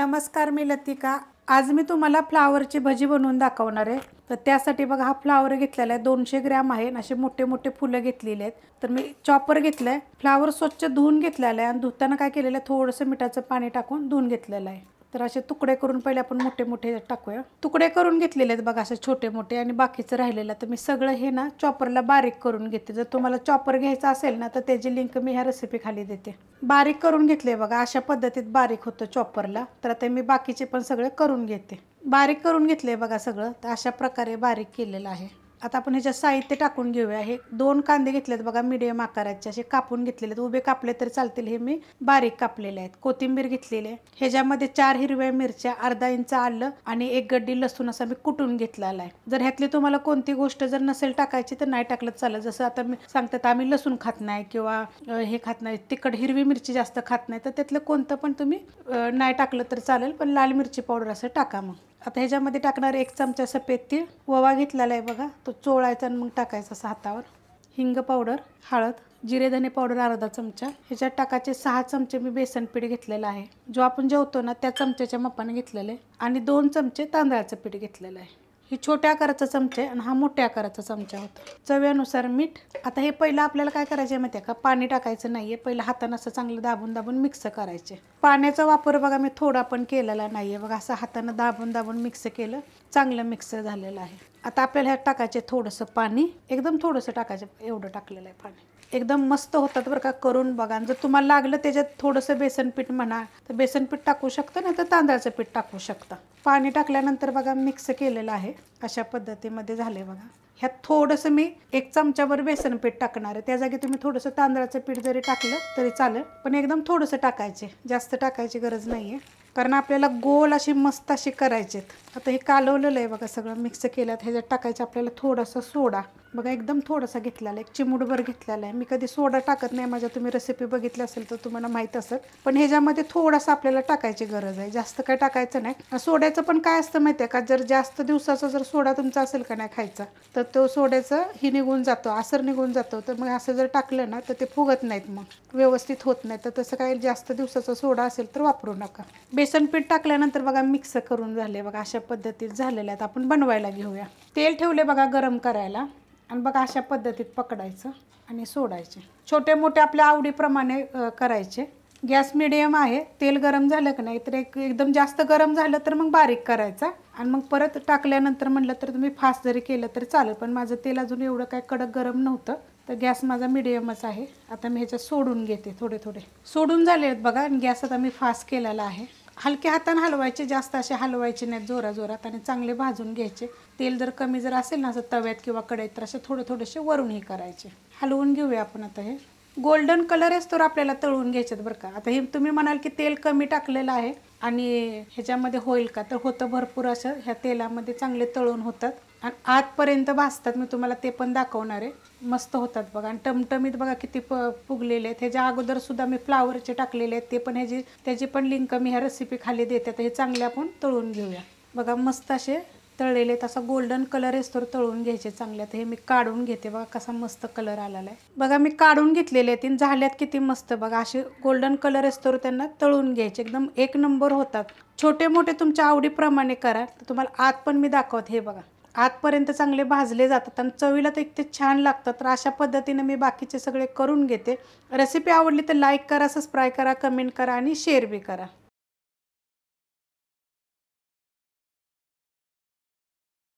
नमस्कार मी लतिका आज मी तुम्हाला फ्लावरची भजी बनवून दाखवणार आहे तर त्यासाठी बघा हा फ्लावर घेतलेला आहे दोनशे ग्रॅम आहे असे मोठे मोठे फुलं घेतलेले आहेत तर मी चॉपर घेतलं आहे फ्लावर स्वच्छ धुवून घेतलेला आहे आणि धुताना काय केलेलं आहे थोडंसं मिठाचं पाणी टाकून धुवून घेतलेलं आहे तर असे तुकडे करून पहिले आपण मोठे मोठे टाकूया तुकडे करून घेतलेले आहेत बघा असे छोटे मोठे आणि बाकीचं राहिलेलं तर मी सगळं हे ना चॉपरला बारीक करून घेते जर तुम्हाला चॉपर घ्यायचा असेल ना तर त्याची लिंक मी ह्या रेसिपी खाली देते बारीक करून घेतले बघा अशा पद्धतीत बारीक होतं चॉपरला तर आता मी बाकीचे पण सगळे करून घेते बारीक करून घेतले बघा सगळं तर अशा प्रकारे बारीक केलेलं आहे आता आपण ह्याच्यात साहित्य टाकून घेऊया हे दोन कांदे घेतलेत बघा मीडियम आकाराचे असे कापून घेतलेले आहेत उभे कापले तरी चालतील हे मी बारीक कापलेले आहेत कोथिंबीर घेतलेले ह्याच्यामध्ये चार हिरव्या मिरच्या अर्धा इंच आलं आणि एक गड्डी लसूण असं मी कुटून घेतलेला आहे जर ह्यातली तुम्हाला कोणती गोष्ट जर नसेल टाकायची तर नाही टाकलं चालेल जसं आता मी सांगतात आम्ही लसूण खात नाही किंवा हे खात नाही तिखट हिरवी मिरची जास्त खात नाही तर त्यातलं कोणतं पण तुम्ही नाही टाकलं तर चालेल पण लाल मिरची पावडर असं टाका मग आता ह्याच्यामध्ये टाकणार एक चमचा सफेद तीळ ववा घेतलेला आहे बघा तो चोळायचा आणि मग टाकायचा असा हातावर हिंग पावडर हळद जिरे धने पावडर अर्धा चमचा ह्याच्यात टाकायचे सहा चमचे मी बेसन पीठ घेतलेलं आहे जो आपण जेवतो ना त्या चमच्याच्या मापाने घेतलेलं आहे आणि दोन चमचे तांदळाचं पीठ घेतलेलं आहे ही छोट्या आकाराचा चमचा आहे आणि हा मोठ्या आकाराचा चमचा होता चव्यानुसार मीठ आता हे पहिलं आपल्याला काय करायचं आहे माहिती आहे का पाणी टाकायचं नाही आहे पहिलं हातानं असं चांगलं दाबून दाबून मिक्स करायचे पाण्याचा वापर बघा मी थोडा पण केलेला नाही आहे बघा असं हातानं दाबून दाबून मिक्स केलं चांगलं मिक्स झालेलं आहे आता आपल्याला ह्यात टाकायचे थोडंसं पाणी एकदम थोडंसं टाकायचं एवढं टाकलेलं आहे पाणी एकदम मस्त होतात बरं का करून बघा जर तुम्हाला लागलं त्याच्यात थोडंसं बेसन पीठ म्हणा तर बेसन पीठ टाकू शकतं नाही तर तांदळाचं पीठ टाकू शकता पाणी टाकल्यानंतर बघा मिक्स केलेलं आहे अशा पद्धतीमध्ये झाले बघा ह्यात थोडंसं मी एक चमच्यावर बेसन पीठ टाकणार आहे त्या जागी तुम्ही थोडंसं तांदळाचं पीठ जरी टाकलं तरी चालेल पण एकदम थोडंसं टाकायचे जास्त टाकायची गरज नाही कारण आपल्याला गोल असे मस्त असे करायचे आता हे कालवलेलं आहे बघा सगळं मिक्स केलं ह्याच्यात टाकायचं आपल्याला थोडासा सोडा बघा एकदम थोडासा घेतलेला एक चिमुडभर घेतलेला आहे मी कधी सोडा टाकत नाही माझ्या तुम्ही रेसिपी बघितली असेल तर तुम्हाला माहीत असेल पण ह्याच्यामध्ये थोडासा आपल्याला टाकायची गरज आहे जास्त काय टाकायचं नाही सोड्याचं पण काय असतं माहिती आहे का जर जास्त दिवसाचा जर सोडा तुमचा असेल का नाही खायचा तर तो सोड्याचं ही निघून जातो आसर निघून जातो तर मग असं जर टाकलं ना तर ते फुगत नाहीत मग व्यवस्थित होत नाही तर तसं काय जास्त दिवसाचा सोडा असेल तर वापरू नका बेसन पीठ टाकल्यानंतर बघा मिक्स करून झाले बघा अशा पद्धतीत झालेल्या आहेत आपण बनवायला घेऊया तेल ठेवले बघा गरम करायला आणि बघा अशा पद्धतीत पकडायचं आणि सोडायचे छोटे मोठे आपल्या आवडीप्रमाणे करायचे गॅस मिडियम आहे तेल गरम झालं की नाही तर एक एकदम जास्त गरम झालं तर मग बारीक करायचा आणि मग परत टाकल्यानंतर म्हटलं तर तुम्ही फास्ट जरी केलं तरी चालेल पण माझं तेल अजून एवढं काय कडक गरम नव्हतं तर गॅस माझा मिडियमच आहे आता मी ह्याच्यात सोडून घेते थोडे थोडे सोडून झाले आहेत बघा आणि गॅस आता मी फास्ट केलेला आहे हलक्या हाताने हलवायचे जास्त असे हलवायचे नाहीत जोरा जोरात आणि चांगले भाजून घ्यायचे तेल जर कमी जर असेल ना असं तव्यात किंवा कढईत तर असे थोडे थोडेसे वरून हे करायचे हलवून घेऊया आपण आता हे गोल्डन कलर तर आपल्याला तळून घ्यायच्यात बरं का आता हे तुम्ही म्हणाल की तेल कमी टाकलेलं आहे आणि ह्याच्यामध्ये होईल का तर होतं भरपूर असं ह्या तेलामध्ये चांगले तळून होतात आणि आतपर्यंत भासतात मी तुम्हाला ते पण दाखवणार आहे मस्त होतात बघा आणि टमटमीत बघा किती प फुगलेले आहेत ह्याच्या अगोदर सुद्धा मी फ्लावरचे टाकलेले आहेत ते पण ह्याची त्याची पण लिंक मी ह्या रेसिपी खाली देते तर हे चांगले आपण तळून घेऊया बघा मस्त असे तळलेले तसा गोल्डन कलर येतो तळून घ्यायचे चांगले हे मी काढून घेते बघा कसा मस्त कलर आलेला आहे बघा मी काढून घेतलेले तीन झाल्यात किती मस्त बघा असे गोल्डन कलर येतो त्यांना तळून घ्यायचे एकदम एक नंबर होतात छोटे मोठे तुमच्या आवडीप्रमाणे करा तर तुम्हाला आत पण मी दाखवत हे बघा आतपर्यंत चांगले भाजले जातात आणि चवीला तर इतके छान लागतात तर अशा पद्धतीने मी बाकीचे सगळे करून घेते रेसिपी आवडली तर लाईक करा सबस्क्राईब करा कमेंट करा आणि शेअर बी करा